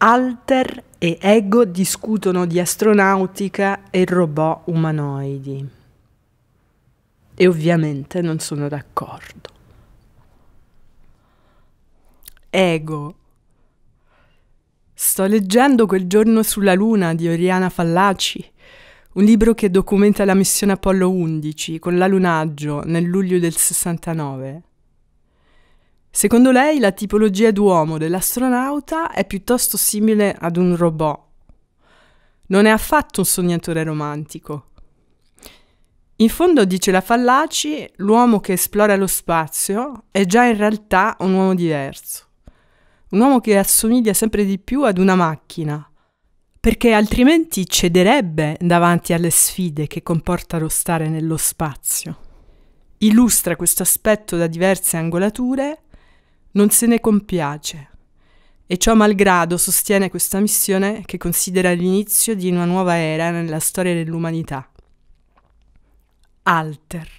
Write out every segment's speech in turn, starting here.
Alter e Ego discutono di astronautica e robot umanoidi. E ovviamente non sono d'accordo. Ego. Sto leggendo Quel giorno sulla Luna di Oriana Fallaci, un libro che documenta la missione Apollo 11 con l'alunaggio nel luglio del 69. Secondo lei la tipologia d'uomo dell'astronauta è piuttosto simile ad un robot. Non è affatto un sognatore romantico. In fondo, dice la Fallaci, l'uomo che esplora lo spazio è già in realtà un uomo diverso. Un uomo che assomiglia sempre di più ad una macchina, perché altrimenti cederebbe davanti alle sfide che comporta lo stare nello spazio. Illustra questo aspetto da diverse angolature non se ne compiace e ciò malgrado sostiene questa missione che considera l'inizio di una nuova era nella storia dell'umanità. Alter.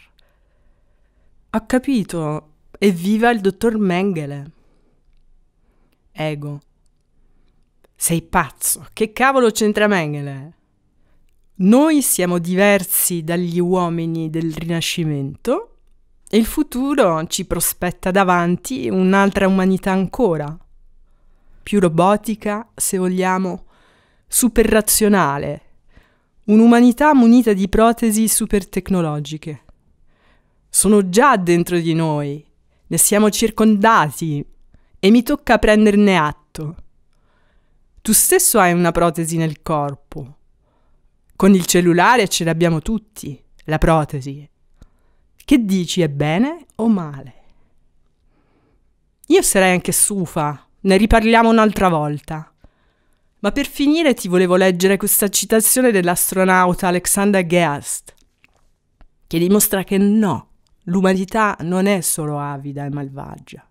Ho capito, evviva il dottor Mengele. Ego. Sei pazzo, che cavolo c'entra Mengele? Noi siamo diversi dagli uomini del Rinascimento il futuro ci prospetta davanti un'altra umanità ancora, più robotica, se vogliamo, super razionale, un'umanità munita di protesi super tecnologiche. Sono già dentro di noi, ne siamo circondati e mi tocca prenderne atto. Tu stesso hai una protesi nel corpo. Con il cellulare ce l'abbiamo tutti, la protesi, che dici, è bene o male? Io sarei anche stufa, ne riparliamo un'altra volta. Ma per finire ti volevo leggere questa citazione dell'astronauta Alexander Geast, che dimostra che no, l'umanità non è solo avida e malvagia.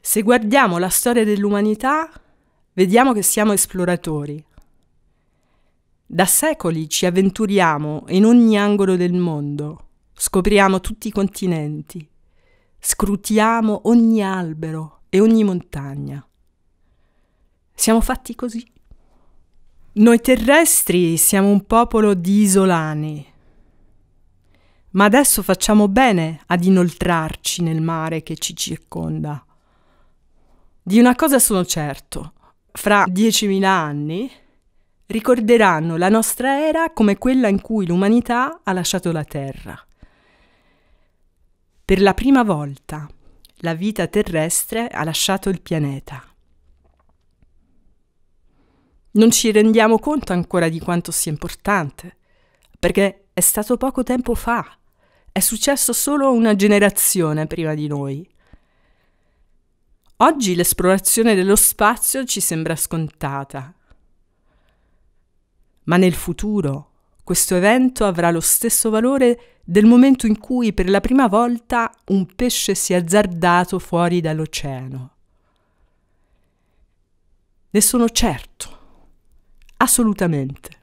Se guardiamo la storia dell'umanità, vediamo che siamo esploratori, da secoli ci avventuriamo in ogni angolo del mondo, scopriamo tutti i continenti, scrutiamo ogni albero e ogni montagna. Siamo fatti così. Noi terrestri siamo un popolo di isolani, ma adesso facciamo bene ad inoltrarci nel mare che ci circonda. Di una cosa sono certo, fra 10.000 anni ricorderanno la nostra era come quella in cui l'umanità ha lasciato la Terra. Per la prima volta la vita terrestre ha lasciato il pianeta. Non ci rendiamo conto ancora di quanto sia importante, perché è stato poco tempo fa, è successo solo una generazione prima di noi. Oggi l'esplorazione dello spazio ci sembra scontata, ma nel futuro questo evento avrà lo stesso valore del momento in cui per la prima volta un pesce si è azzardato fuori dall'oceano. Ne sono certo, assolutamente.